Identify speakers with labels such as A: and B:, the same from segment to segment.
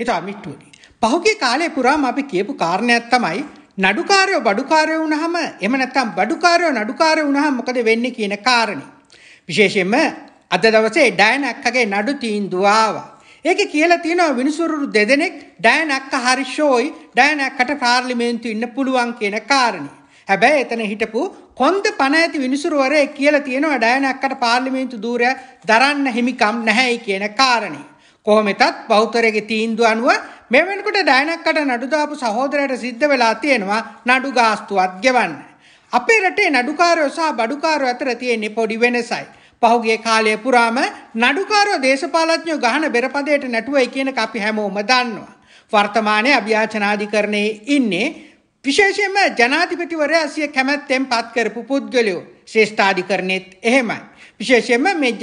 A: හිත අමිට්ටුවකි. පහුගේ කාලේ පුරාම අපි කියපු කාරණයක් තමයි නඩුකාරයෝ බඩුකාරයෝ වුණහම එහෙම නැත්නම් බඩුකාරයෝ නඩුකාරයෝ වුණහම මොකද වෙන්නේ කියන කාරණේ. විශේෂයෙන්ම අද දවසේ ඩයන් අක්කගේ නඩු තීන්දුව ආවා. ඒකේ කියලා තියෙනවා විනිසුරු දෙදෙනෙක් ඩයන් අක්ක හරිෂෝයි ඩයන් අක්කට පාර්ලිමේන්තු ඉන්න පුළුවන් කියන කාරණේ. හැබැයි එතන හිටපු කොන්ද පණ ඇති විනිසුරුවරේ කියලා තියෙනවා ඩයන් අක්කට පාර්ලිමේන්තු දූරය දරන්න හිමිකම් නැහැයි කියන කාරණේ. කොහොමෙතත් බෞතරගේ තීන්දුව අනුව මේ වෙනකොට ඩයනක්කට නඩු දාපු සහෝදරයට සිද්ධ වෙලා තියෙනවා නඩු ගාස්තුවත් ගෙවන්න. අපේ රටේ නඩුකාරයෝ සහ බඩුකාරයෝ අතර තියෙන පොඩි වෙනසයි. පහුගිය කාලය පුරාම නඩුකාරයෝ දේශපාලඥයෝ ගහන බෙරපදයට නැටුවයි කියන එක අපි හැමෝම දන්නවා. වර්තමානයේ අභියාචනාධිකරණයේ ඉන්නේ විශේෂයෙන්ම ජනාධිපතිවරයා සිය කැමැත්තෙන් පත් කරපු පුද්ගලයෝ ශ්‍රේෂ්ඨාධිකරණෙත් එහෙමයි. විශේෂයෙන්ම මේ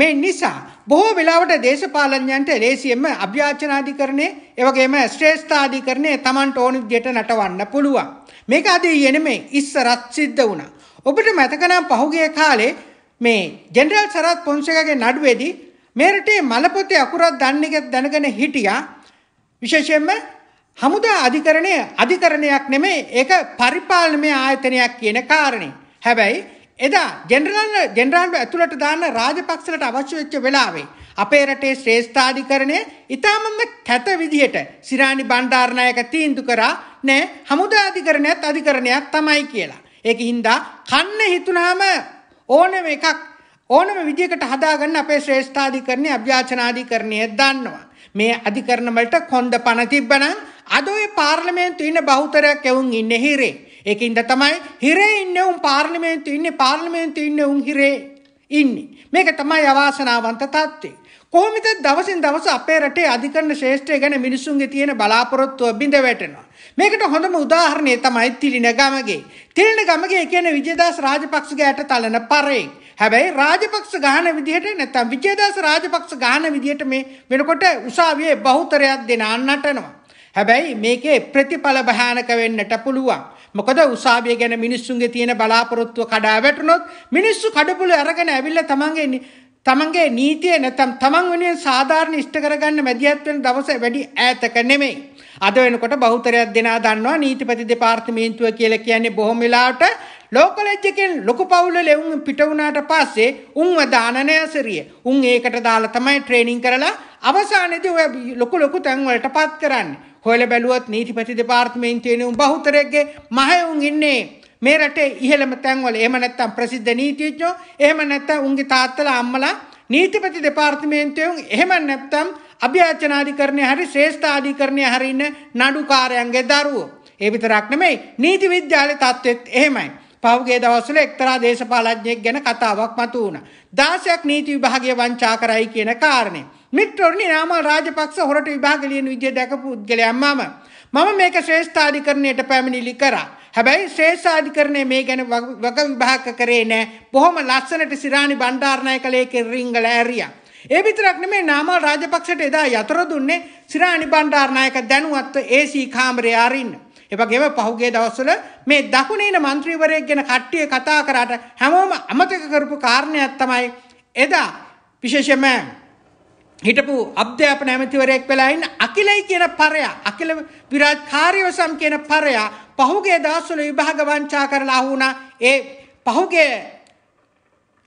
A: මේ නිසා බොහෝ වෙලාවට දේශපාලඥයන්ට ලේසියෙන්ම අභ්‍යාචනාධිකරණය එවගේම ශ්‍රේෂ්ඨාධිකරණය Tamanට ඕන විදිහට නටවන්න පුළුවන්. මේක අද ඊයේ නෙමෙයි ඉස්සරත් සිද්ධ වුණා. ඔබට මතක නම් පහුගිය කාලේ මේ ජෙනරල් සරත් පොන්සේකාගේ නඩුවේදී මේ රටේ මලපොතේ අකුරක් දන්නේ දැනගෙන හිටියා. විශේෂයෙන්ම හමුදා අධිකරණය අධිකරණයක් නෙමෙයි ඒක පරිපාලනමය ආයතනයක් කියන කාරණේ. හැබැයි එදා ජෙනරාල් ජෙනරාල්ව ඇතුළට දාන්න රාජපක්ෂලට අවශ්‍ය වෙච්ච වෙලාවේ අපේ රටේ ශ්‍රේෂ්ඨාධිකරණය ඉතාමත්ම කැත විදිහට සිරාණි බණ්ඩාරනායක තීන්දු කරා නෑ හමුදා අධිකරණයත් අධිකරණයක් තමයි කියලා. ඒක හින්දා කන්න හිතුනාම ඕනම එකක් ඕනම විදිහකට හදාගන්න අපේ ශ්‍රේෂ්ඨාධිකරණයේ අභ්‍යාචනාධිකරණය දන්නවා. මේ අධිකරණ වලට කොන්ද පණ තිබ්බනම් අද ඔය පාර්ලිමේන්තු ඉන්න බහුතරයක් එවුන් ඉන්නේ හිරේ. ඒකින්ද තමයි හිරේ ඉන්නේ උන් පාර්ලිමේන්තු ඉන්නේ පාර්ලිමේන්තු ඉන්නේ උන් හිරේ ඉන්නේ මේක තමයි අවාසනාවන්ත තත්ත්වය කොහොමද දවසින් දවස අපේ රටේ අධිකරණ ශේෂ්ඨය ගැන මිනිසුන්ගේ තියෙන බලාපොරොත්තුව බිඳ වැටෙනවා මේකට හොඳම උදාහරණය තමයි තිලින ගමගේ තිලින ගමගේ කියන විජයදාස රාජපක්ෂගේ යට තලන පරේ හැබැයි රාජපක්ෂ ගහන විදිහට නැත්නම් විජයදාස රාජපක්ෂ ගහන විදිහට මේ වෙනකොට උසාවියේ බහුතරයක් දෙන අන්නටනවා හැබැයි මේකේ ප්‍රතිඵල භයානක වෙන්නට පුළුවන්. මොකද උසාවිය ගැන මිනිස්සුන්ගේ තියෙන බලාපොරොත්තුව කඩා වැටුනොත් මිනිස්සු කඩපුල අරගෙන ඇවිල්ලා තමන්ගේ තමන්ගේ නීතිය නැත්නම් තමන් වෙනුවෙන් සාධාරණ ඉෂ්ට කරගන්න මැදිහත් වෙන දවස වැඩි ඈතක නෙමෙයි. අද වෙනකොට බහුතරයක් දෙනා දන්නවා නීතිපති දෙපාර්තමේන්තුව කියලා කියන්නේ බොහොම වෙලාවට ලෝකලජ්ජකෙන් ලොකු පවුල ලෙවුන් පිට වුණාට පස්සේ උන්ව දාන නෑසරිය. උන් ඒකට දාලා තමයි ට්‍රේනින් කරලා අවසානයේදී ඔය ලොකු ලොකු තැන් වලටපත් කරන්නේ. හොයලා බැලුවොත් නීතිපති දෙපාර්තමේන්තුවේ නුඹ බහුතරයේ මහයුන් ඉන්නේ මේ රටේ ඉහළම තැන්වල එහෙම නැත්නම් ප්‍රසිද්ධ නීතිඥයෝ එහෙම නැත්නම් උන්ගේ තාත්තලා අම්මලා නීතිපති දෙපාර්තමේන්තුවෙන් එහෙම නැත්නම් අභ්‍යාචනාධිකරණය හරි ශ්‍රේෂ්ඨාධිකරණය හරි ඉන්න නඩුකාරයන්ගේ දරුවෝ. ඒ විතරක් නෙමෙයි නීති විද්‍යාලයේ තත්ත්වෙත් එහෙමයි. පහුගිය දවස්වල එක්තරා දේශපාලඥයෙක් ගැන කතාවක් මතු වුණා. 16ක් නීති විභාගය වංචා කරයි කියන කාරණේ. මිත්‍රෝනි නාමල් රාජපක්ෂ හොරට විභාග ලියන විදිය දැකපු පුද්ගලයා මම. මම මේක ශ්‍රේෂ්ඨාධිකරණයට පැමිණිලි කරා. හැබැයි ශ්‍රේෂ්ඨාධිකරණය මේ ගැන වග විභාග කරේ නෑ. බොහොම ලස්සනට සිරාණි බණ්ඩාරනායක ලේකේ රිංගල ඇරියා. ඒ විතරක් නෙමේ නාමල් රාජපක්ෂට එදා යතර දුන්නේ සිරාණි බණ්ඩාරනායක දැනුවත්ව ඒසී කාමරේ අරින්න. එවගේම පහුගිය දවස්වල මේ දකුණේන മന്ത്രിවරයෙක් ගැන කට්ටිය කතා කරාට හැමෝම අමතක කරපු කාරණයක් තමයි එදා විශේෂයෙන්ම හිටපු අධ්‍යාපන ඇමතිවරයෙක් වෙලා ඉන්න අකිලයි කියන පරයා අකිල විරාජ් කාර්යවසම් කියන පරයා පහුගිය දවස්වල විභාග වංචා කරලා වුණා ඒ පහුගිය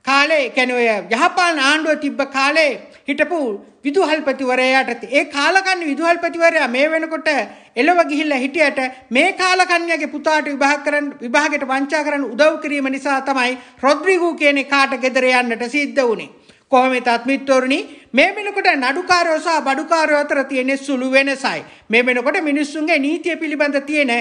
A: කාලේ කියන්නේ යහපාලන ආණ්ඩුව තිබ්බ කාලේ හිටපු විදුහල්පතිවරයාට ඒ කාලකන්ණි විදුහල්පතිවරයා මේ වෙනකොට එළව ගිහිල්ලා හිටියට මේ කාලකන්ණියගේ පුතාට විභාග කරන් විභාගයට වංචා කරන්න උදව් කිරීම නිසා තමයි රොඩ්රිගෝ කියන කාට ගෙදර යන්නට සිද්ධ වුණේ කොහොම තත්මිත්තවරණි මේ වෙනකොට නඩුකාරෝ සහ බඩුකාරෝ අතර තියෙන සුළු වෙනසයි. මේ වෙනකොට මිනිස්සුන්ගේ නීතිය පිළිබඳ තියෙන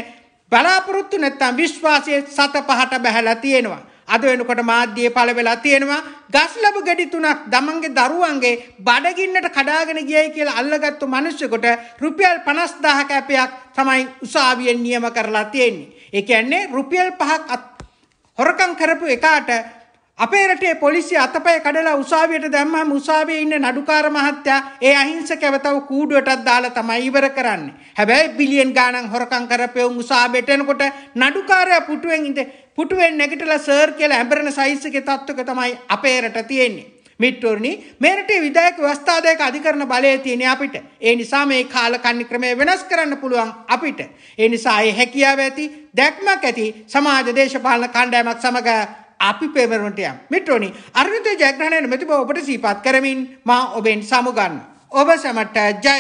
A: බලාපොරොත්තු නැත්තම් විශ්වාසයේ සත පහට බැහැලා තියෙනවා. අද වෙනකොට මාධ්‍යයේ පළ වෙලා තියෙනවා ගස් ලැබු ගෙඩි තුනක් දමන්ගේ දරුවන්ගේ බඩගින්නට කඩාගෙන ගියයි කියලා අල්ලගත්තු මිනිස්සුෙකුට රුපියල් 50000ක ඇපයක් තමයි උසාවියෙන් නියම කරලා තියෙන්නේ. ඒ කියන්නේ රුපියල් 5ක් හොරකම් කරපු එකාට අපේ රටේ පොලිසිය අතපය කඩලා උසාවියට දැම්මම උසාවියේ ඉන්න නඩුකාර මහත්තයා ඒ අහිංසකව තව කූඩුවටත් දාලා තමයි ඉවර කරන්නේ. හැබැයි බිලියන් ගාණක් හොරකම් කරපෙවුන් උසාවියට එනකොට නඩුකාරයා පුටුවෙන් ඉඳ පුටුවෙන් නැගිටලා සර් කියලා හැඹරන සයිස් එකේ තත්වක තමයි අපේ රට තියෙන්නේ. මිට්ටෝරණි මේ රටේ විධායක ව්‍යවස්ථාදායක අධිකරණ බලය තියෙන අපිට. ඒ නිසා මේ කාලකන්ණි ක්‍රමය වෙනස් කරන්න පුළුවන් අපිට. ඒ නිසා ඒ හැකියාව ඇති දැක්මක් ඇති සමාජ දේශපාලන කණ්ඩායමක් සමග අපි පෙමරමට යම් මිට්‍රෝනි අර්විත ජයග්‍රහණය නොමැති බව ඔබට සීපත් කරමින් මා ඔබෙන් සමුගන්න. ඔබ සැමට ජය!